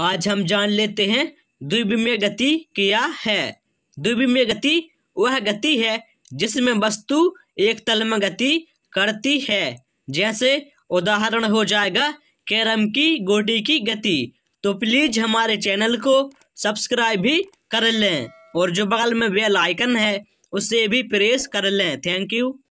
आज हम जान लेते हैं द्विविमय गति क्या है द्विविमय गति वह गति है जिसमें वस्तु एक तल में गति करती है जैसे उदाहरण हो जाएगा कैरम की गोटी की गति तो प्लीज हमारे चैनल को सब्सक्राइब भी कर लें और जो बगल में बेल आइकन है उसे भी प्रेस कर लें थैंक यू